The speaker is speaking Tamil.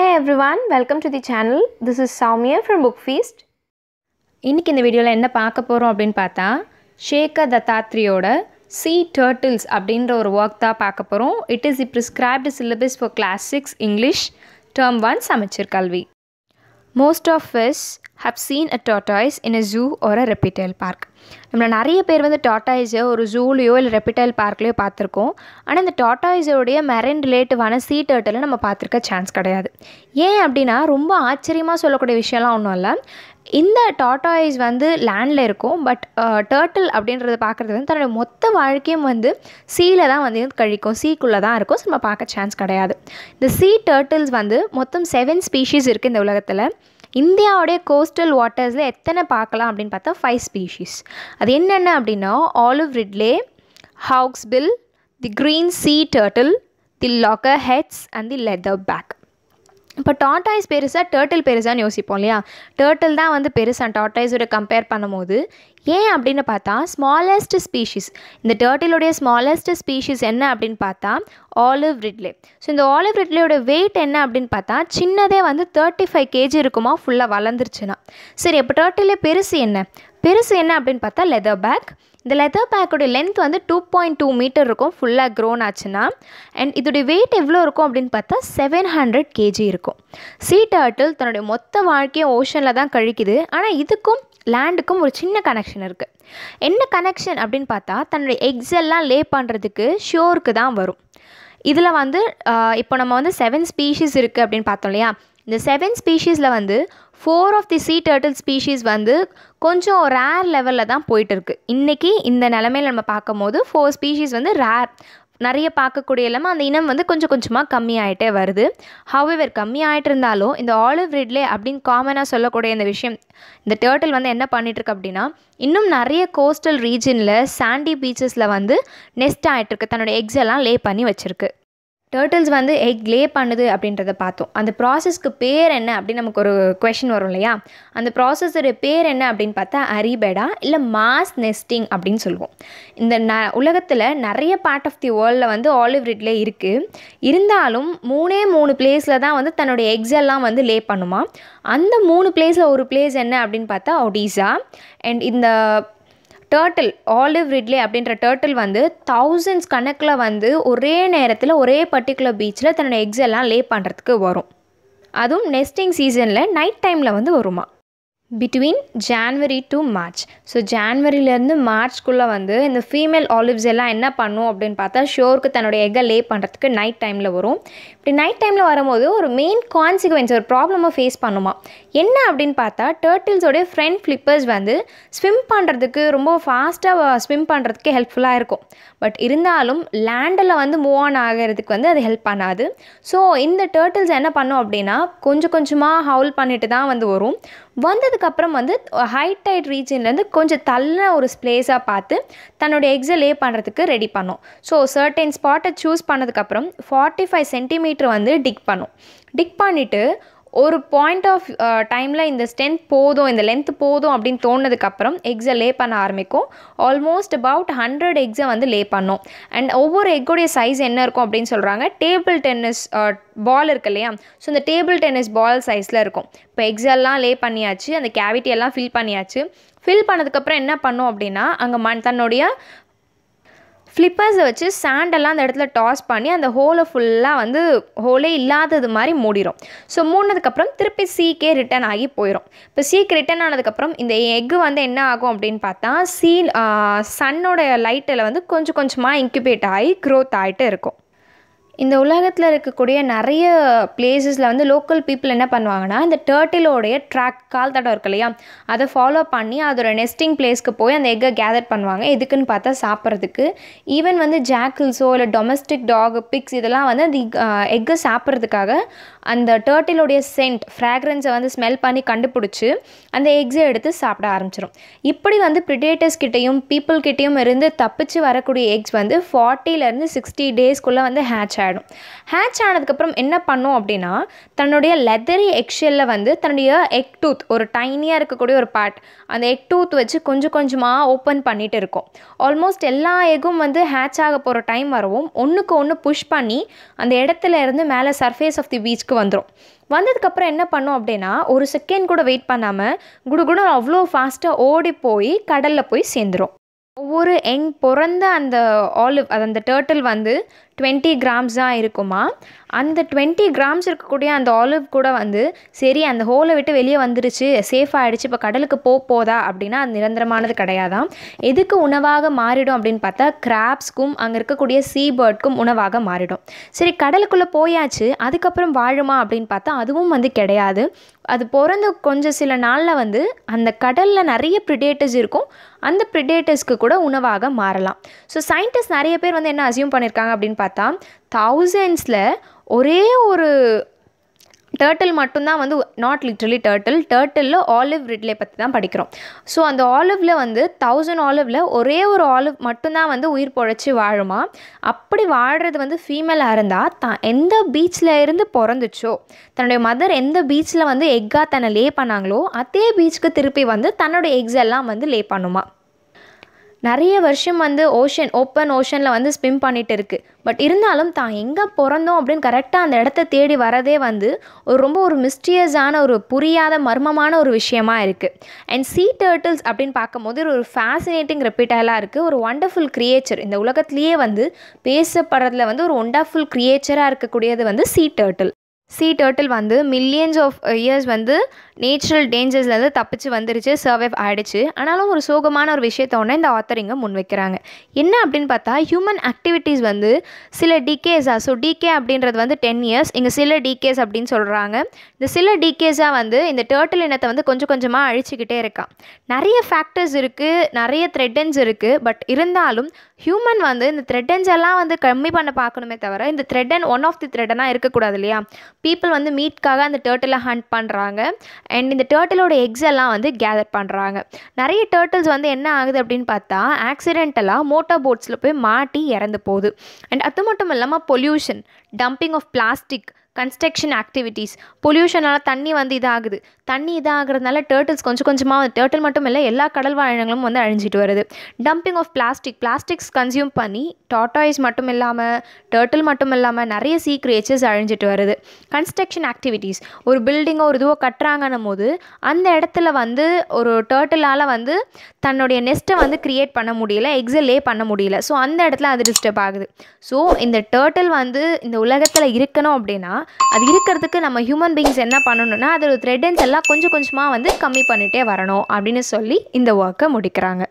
Hey everyone, welcome to the channel this is Soumya from Book Feast இன்றைக்கி இந்த வீடியோவில் என்ன பார்க்க போகிறோம் அப்படின்னு பார்த்தா ஷேக தத்தாத்ரியோட சி டர்டில்ஸ் அப்படின்ற ஒரு ஒர்க் தான் பார்க்க போகிறோம் it is the prescribed syllabus for class six English term one Samacheer Kalvi most of us have seen a tortoise in a zoo ஒரு ரெப்பிடைல் பார்க் நம்ம நிறைய பேர் வந்து டாட்டாய்ஸை ஒரு ஜூலேயோ இல்லை ரெப்பிடைல் பார்க்லேயோ பார்த்துருக்கோம் ஆனால் இந்த டாட்டாய்ஸோடைய மெரன் ரிலேட்டிவான சீ டேர்ட்டில் நம்ம பார்த்துருக்க சான்ஸ் கிடையாது ஏன் அப்படின்னா ரொம்ப ஆச்சரியமாக சொல்லக்கூடிய விஷயம்லாம் ஒன்றும் இல்லை இந்த டாட்டாய்ஸ் வந்து லேண்டில் இருக்கும் பட் டேர்ட்டில் அப்படின்றத பார்க்குறது வந்து தன்னுடைய மொத்த வாழ்க்கையும் வந்து சீல தான் வந்து கழிக்கும் சீக்குள்ளே தான் இருக்கும் நம்ம பார்க்க சான்ஸ் கிடையாது இந்த சீ டேர்ட்டில்ஸ் வந்து மொத்தம் செவன் ஸ்பீஷீஸ் இருக்குது இந்த உலகத்தில் இந்தியாவுடைய கோஸ்டல் வாட்டர்ஸில் எத்தனை பார்க்கலாம் அப்படின்னு பார்த்தா ஃபைவ் ஸ்பீஷீஸ் அது என்னென்ன அப்படின்னா olive ridley bill the green sea turtle the loggerheads and the leatherback இப்போ டாட்டாய்ஸ் பெருசாக டேர்ட்டில் பெருசான்னு யோசிப்போம் இல்லையா டேர்ட்டில் தான் வந்து பெருசாக டாட்டாய்ஸோட கம்பேர் பண்ணும்போது ஏன் அப்படின்னு பார்த்தா ஸ்மாலஸ்ட் ஸ்பீஷிஸ் இந்த டேர்ட்டிலுடைய ஸ்மாலஸ்ட் ஸ்பீஷிஸ் என்ன அப்படின்னு பார்த்தா ஆலிவ் ரிட்லே ஸோ இந்த ஆலிவ் ரிட்லேயோட வெயிட் என்ன அப்படின்னு பார்த்தா சின்னதே வந்து தேர்ட்டி ஃபைவ் கேஜி இருக்குமா ஃபுல்லாக வளர்ந்துருச்சுன்னா சரி இப்போ டேர்ட்டிலே பெருசு என்ன பெருசு என்ன அப்படின்னு பார்த்தா லெதர் பேக் இந்த லெதர் பேக்குடைய லென்த் வந்து டூ பாயிண்ட் டூ மீட்டர் இருக்கும் ஃபுல்லாக க்ரோன் ஆச்சுன்னா அண்ட் இதோடைய வெயிட் எவ்வளோ இருக்கும் அப்படின்னு பார்த்தா செவன் ஹண்ட்ரட் கேஜி இருக்கும் சீ டர்ட்டில் தன்னுடைய மொத்த வாழ்க்கையை ஓஷனில் தான் கழிக்குது ஆனால் இதுக்கும் லேண்டுக்கும் ஒரு சின்ன கனெக்ஷன் இருக்குது என்ன கனெக்ஷன் அப்படின்னு பார்த்தா தன்னுடைய எக்ஸ் எல்லாம் லே பண்ணுறதுக்கு ஷோருக்கு தான் வரும் இதில் வந்து இப்போ நம்ம வந்து செவன் ஸ்பீஷீஸ் இருக்குது அப்படின்னு பார்த்தோம் இல்லையா இந்த செவன் ஸ்பீஷீஸில் வந்து four of the sea turtle species வந்து கொஞ்சம் ரேர் லெவலில் தான் போயிட்டுருக்கு இன்றைக்கி இந்த நிலமையில் நம்ம பார்க்கும் போது ஃபோர் ஸ்பீஷீஸ் வந்து ரேர் நிறைய பார்க்கக்கூடிய இல்லாமல் அந்த இனம் வந்து கொஞ்சம் கொஞ்சமாக ஆகிட்டே வருது ஹவுவர் கம்மி ஆகிட்டு இருந்தாலும் இந்த ஆலிவ் ரிட்லே அப்படின்னு காமனாக சொல்லக்கூடிய இந்த விஷயம் இந்த டேர்ட்டில் வந்து என்ன பண்ணிகிட்ருக்கு அப்படின்னா இன்னும் நிறைய கோஸ்டல் ரீஜனில் சாண்டி பீச்சஸில் வந்து நெஸ்ட் ஆகிட்டுருக்கு தன்னோட எக்ஸ் எல்லாம் லே பண்ணி வச்சுருக்கு டேர்டில்ஸ் வந்து எக் லே பண்ணுது அப்படின்றத பார்த்தோம் அந்த ப்ராசஸ்க்கு பேர் என்ன அப்படின்னு நமக்கு ஒரு கொஷின் வரும் இல்லையா அந்த ப்ராசஸோட பேர் என்ன அப்படின்னு பார்த்தா அரிபெடா இல்லை மாஸ் நெஸ்டிங் அப்படின்னு சொல்லுவோம் இந்த ந உலகத்தில் நிறைய பார்ட் ஆஃப் தி வேர்ல்டில் வந்து ஆலிவ் ரிட்லே இருக்குது இருந்தாலும் மூணே மூணு பிளேஸில் தான் வந்து தன்னுடைய எக்ஸ் எல்லாம் வந்து லே பண்ணுமா அந்த மூணு பிளேஸில் ஒரு பிளேஸ் என்ன அப்படின்னு பார்த்தா ஒடிசா அண்ட் இந்த டேர்ட்டில் ஆலிவ் ரிட்லே அப்படின்ற டேர்ட்டில் வந்து தௌசண்ட்ஸ் கணக்கில் வந்து ஒரே நேரத்தில் ஒரே பர்டிகுலர் பீச்சில் தன்னோட எக்ஸ் எல்லாம் லே பண்ணுறதுக்கு வரும் அதுவும் நெஸ்டிங் சீசனில் நைட் டைமில் வந்து வருமா between January to March so ஜான்வரிலேருந்து மார்ச்குள்ளே வந்து இந்த ஃபீமேல் ஆலிவ்ஸ் எல்லாம் என்ன பண்ணும் அப்படின்னு பார்த்தா ஷோருக்கு தன்னுடைய எக்கை லே பண்ணுறதுக்கு நைட் டைமில் வரும் இப்படி நைட் டைமில் வரும்போது ஒரு மெயின் கான்சிக்வன்ஸ் ஒரு ப்ராப்ளமாக ஃபேஸ் பண்ணுமா என்ன அப்படின்னு பார்த்தா டேர்ட்டில்ஸோடைய ஃப்ரெண்ட் ஃப்ளிப்பர்ஸ் வந்து ஸ்விம் பண்ணுறதுக்கு ரொம்ப ஃபாஸ்ட்டாக ஸ்விம் பண்ணுறதுக்கு ஹெல்ப்ஃபுல்லாக இருக்கும் பட் இருந்தாலும் லேண்டில் வந்து மூவ் ஆன் ஆகிறதுக்கு வந்து அது ஹெல்ப் பண்ணாது ஸோ இந்த டேர்ட்டில்ஸ் என்ன பண்ணும் அப்படின்னா கொஞ்சம் கொஞ்சமாக ஹவுல் பண்ணிட்டு தான் வந்து வரும் வந்ததுக்கப்புறம் வந்து ஹை டைட் ரீஜன்லேருந்து கொஞ்சம் தள்ள ஒரு ஸ்ப்ளேஸாக பார்த்து தன்னோடய எக்ஸை லே பண்ணுறதுக்கு ரெடி பண்ணும் ஸோ சர்டைன் ஸ்பாட்டை சூஸ் பண்ணதுக்கப்புறம் ஃபார்ட்டி ஃபைவ் சென்டிமீட்டர் வந்து டிக் பண்ணும் டிக் பண்ணிவிட்டு ஒரு பாயிண்ட் ஆஃப் டைமில் இந்த ஸ்டென்த் போதும் இந்த லென்த் போதும் அப்படின்னு தோணுனதுக்கப்புறம் எக்ஸை லே பண்ண ஆரம்பிக்கும் ஆல்மோஸ்ட் அபவுட் ஹண்ட்ரட் எக்ஸை வந்து லே பண்ணும் அண்ட் ஒவ்வொரு எக்கோடைய சைஸ் என்ன இருக்கும் அப்படின்னு சொல்கிறாங்க டேபிள் டென்னிஸ் பால் இருக்கு இல்லையா ஸோ இந்த டேபிள் டென்னிஸ் பால் சைஸில் இருக்கும் இப்போ எக்ஸெல்லாம் லே பண்ணியாச்சு அந்த கேவிட்டி எல்லாம் ஃபில் பண்ணியாச்சு ஃபில் பண்ணதுக்கப்புறம் என்ன பண்ணும் அப்படின்னா அங்கே மண் தன்னுடைய ஃப்ளிப்பர்ஸை வச்சு சாண்டெல்லாம் அந்த இடத்துல டாஸ் பண்ணி அந்த ஹோலை ஃபுல்லாக வந்து ஹோலே இல்லாதது மாதிரி மூடிடும் ஸோ மூடினதுக்கப்புறம் திருப்பி சீக்கே ரிட்டர்ன் ஆகி போயிடும் இப்போ சீக்கு ரிட்டர்ன் ஆனதுக்கப்புறம் இந்த எக்கு வந்து என்ன ஆகும் அப்படின்னு பார்த்தா சீ சன்னோட லைட்டில் வந்து கொஞ்சம் கொஞ்சமாக இன்குபேட் ஆகி க்ரோத் ஆகிட்டு இருக்கும் இந்த உலகத்தில் இருக்கக்கூடிய நிறைய பிளேசஸில் வந்து லோக்கல் பீப்புள் என்ன பண்ணுவாங்கன்னா இந்த டேர்ட்டிலோடைய ட்ராக் கால் தடம் இருக்கு இல்லையா அதை ஃபாலோ பண்ணி அதோட நெஸ்டிங் பிளேஸ்க்கு போய் அந்த எக்கை கேதர் பண்ணுவாங்க எதுக்குன்னு பார்த்தா சாப்பிட்றதுக்கு ஈவன் வந்து ஜாக்கிள்ஸோ இல்லை டொமஸ்டிக் டாக் பிக்ஸ் இதெல்லாம் வந்து அந்த எக்கை சாப்பிட்றதுக்காக அந்த டேர்ட்டிலோடைய சென்ட் ஃப்ராக்ரன்ஸை வந்து ஸ்மெல் பண்ணி கண்டுபிடிச்சி அந்த எக்ஸை எடுத்து சாப்பிட ஆரம்பிச்சிடும் இப்படி வந்து ப்ரிடேட்டர்ஸ் கிட்டேயும் பீப்புள் கிட்டேயும் இருந்து தப்பிச்சு வரக்கூடிய எக்ஸ் வந்து ஃபார்ட்டிலேருந்து சிக்ஸ்டி டேஸ்க்குள்ளே வந்து ஹேட்ச் ஆகிடும் ஆகிடும் ஹேட்ச் ஆனதுக்கப்புறம் என்ன பண்ணும் அப்படின்னா தன்னுடைய லெதரி எக்ஷெல்லில் வந்து தன்னுடைய எக் டூத் ஒரு டைனியாக இருக்கக்கூடிய ஒரு பார்ட் அந்த எக் டூத் வச்சு கொஞ்சம் கொஞ்சமாக ஓப்பன் பண்ணிட்டு இருக்கும் ஆல்மோஸ்ட் எல்லா எக்கும் வந்து ஹேட்ச் ஆக போகிற டைம் வரவும் ஒன்றுக்கு ஒன்று புஷ் பண்ணி அந்த இடத்துல இருந்து மேலே சர்ஃபேஸ் ஆஃப் தி பீச்சுக்கு வந்துடும் வந்ததுக்கப்புறம் என்ன பண்ணோம் அப்படின்னா ஒரு செகண்ட் கூட வெயிட் பண்ணாமல் குடுகுடு அவ்வளோ ஃபாஸ்ட்டாக ஓடி போய் கடலில் போய் சேர்ந்துடும் ஒவ்வொரு எங் பிறந்த அந்த ஆலிவ் அது அந்த டேர்ட்டில் வந்து டுவெண்ட்டி கிராம்ஸ் தான் இருக்குமா அந்த டுவெண்ட்டி கிராம்ஸ் இருக்கக்கூடிய அந்த ஆலிவ் கூட வந்து சரி அந்த ஹோலை விட்டு வெளியே வந்துருச்சு சேஃபாக ஆகிடுச்சு இப்போ கடலுக்கு போக போதா அப்படின்னா அது நிரந்தரமானது கிடையாதான் எதுக்கு உணவாக மாறிடும் அப்படின்னு பார்த்தா கிராப்ஸ்க்கும் அங்கே இருக்கக்கூடிய சீ பேர்ட்க்கும் உணவாக மாறிடும் சரி கடலுக்குள்ளே போயாச்சு அதுக்கப்புறம் வாழுமா அப்படின்னு பார்த்தா அதுவும் வந்து கிடையாது அது பிறந்த கொஞ்சம் சில நாளில் வந்து அந்த கடலில் நிறைய ப்ரிடேட்டர்ஸ் இருக்கும் அந்த ப்ரிடேட்டர்ஸ்க்கு கூட உணவாக மாறலாம் ஸோ சயின்டிஸ்ட் நிறைய பேர் வந்து என்ன அசியூம் பண்ணியிருக்காங்க அப்படின்னு பார்த்தா பார்த்தா தௌசண்ட்ஸில் ஒரே ஒரு டேர்ட்டில் மட்டும்தான் வந்து நாட் லிட்ரலி டேர்ட்டில் டேர்ட்டிலில் ஆலிவ் ரிட்லே பற்றி தான் படிக்கிறோம் ஸோ அந்த ஆலிவில் வந்து தௌசண்ட் ஆலிவில் ஒரே ஒரு ஆலிவ் மட்டும்தான் வந்து உயிர் பொழைச்சி வாழுமா அப்படி வாழ்கிறது வந்து ஃபீமேலாக இருந்தால் தான் எந்த பீச்சில் இருந்து பிறந்துச்சோ தன்னுடைய மதர் எந்த பீச்சில் வந்து எக்காக தன்னை லே பண்ணாங்களோ அதே பீச்சுக்கு திருப்பி வந்து தன்னோட எக்ஸ் எல்லாம் வந்து லே பண்ணுமா நிறைய வருஷம் வந்து ஓஷன் ஓப்பன் ஓஷனில் வந்து ஸ்விம் பண்ணிகிட்டு இருக்குது பட் இருந்தாலும் தான் எங்கே பிறந்தோம் அப்படின்னு கரெக்டாக அந்த இடத்த தேடி வரதே வந்து ஒரு ரொம்ப ஒரு மிஸ்டியஸான ஒரு புரியாத மர்மமான ஒரு விஷயமா இருக்குது அண்ட் சீ டேர்ட்டில்ஸ் அப்படின்னு பார்க்கும்போது ஒரு ஃபேசினேட்டிங் ரெப்பிட்டலாக இருக்குது ஒரு ஒண்டர்ஃபுல் க்ரியேச்சர் இந்த உலகத்துலேயே வந்து பேசப்படுறதுல வந்து ஒரு ஒண்டர்ஃபுல் க்ரியேச்சராக இருக்கக்கூடியது வந்து சீ டேர்ட்டில் சீ டேர்ட்டில் வந்து மில்லியன்ஸ் ஆஃப் இயர்ஸ் வந்து நேச்சுரல் டேஞ்சர்ஸ்லேருந்து தப்பிச்சு வந்துருச்சு சர்வைவ் ஆகிடுச்சு ஆனாலும் ஒரு சோகமான ஒரு விஷயத்த ஒன்று இந்த முன் வைக்கிறாங்க என்ன அப்படின்னு பார்த்தா ஹியூமன் ஆக்டிவிட்டீஸ் வந்து சில டிகேஸாக ஸோ டிகே அப்படின்றது வந்து டென் இயர்ஸ் இங்கே சில டிகேஸ் அப்படின்னு சொல்கிறாங்க இந்த சில டிகேஸாக வந்து இந்த டேர்ட்டில் இனத்தை வந்து கொஞ்சம் கொஞ்சமாக அழிச்சிக்கிட்டே இருக்கான் நிறைய ஃபேக்டர்ஸ் இருக்குது நிறைய த்ரெட்டன்ஸ் இருக்குது பட் இருந்தாலும் ஹியூமன் வந்து இந்த த்ரெட்டன்ஸ் எல்லாம் வந்து கம்மி பண்ண பார்க்கணுமே தவிர இந்த த்ரெட்டன் ஒன் ஆஃப் தி த்ரெட்டனாக இருக்கக்கூடாது இல்லையா பீப்புள் வந்து மீட்காக அந்த டேர்ட்டிலை ஹண்ட் பண்ணுறாங்க அண்ட் இந்த டேர்ட்டிலோட எக்ஸ் எல்லாம் வந்து கேதர் பண்ணுறாங்க நிறைய டேர்ட்டில்ஸ் வந்து என்ன ஆகுது அப்படின்னு பார்த்தா ஆக்சிடென்டலாக மோட்டார் போட்ஸில் போய் மாட்டி இறந்து போகுது அண்ட் அது மட்டும் இல்லாமல் pollution dumping of plastic construction activities பொல்யூஷனால் தண்ணி வந்து இதாகுது தண்ணி இதாகிறதுனால டேர்ட்டில்ஸ் கொஞ்சம் கொஞ்சமாக டேர்டில் மட்டும் இல்லை எல்லா கடல் வாழங்களும் வந்து அழிஞ்சிட்டு வருது dumping of plastic plastics consume பண்ணி டாட்டாய்ஸ் மட்டும் இல்லாமல் டேர்ட்டில் மட்டும் இல்லாமல் நிறைய சீ கிரியேச்சர்ஸ் அழிஞ்சிட்டு வருது கன்ஸ்ட்ரக்ஷன் ஆக்டிவிட்டீஸ் ஒரு பில்டிங்கோ ஒரு இதுவோ கட்டுறாங்கன்னும் போது அந்த இடத்துல வந்து ஒரு டேர்ட்டிலால் வந்து தன்னுடைய நெஸ்ட்டை வந்து க்ரியேட் பண்ண முடியல எக்ஸலே பண்ண முடியல ஸோ அந்த இடத்துல அது டிஸ்டர்ப் ஆகுது ஸோ இந்த டேர்ட்டில் வந்து இந்த உலகத்தில் இருக்கணும் அப்படின்னா அது இருக்கிறதுக்கு நம்ம ஹியூமன் பீங்ஸ் என்ன பண்ணணும்னா அதோட த்ரெட்டன்ஸ் எல்லாம் கொஞ்சம் கொஞ்சமாக வந்து கம்மி பண்ணிகிட்டே வரணும் அப்படின்னு சொல்லி இந்த ஒர்க்கை முடிக்கிறாங்க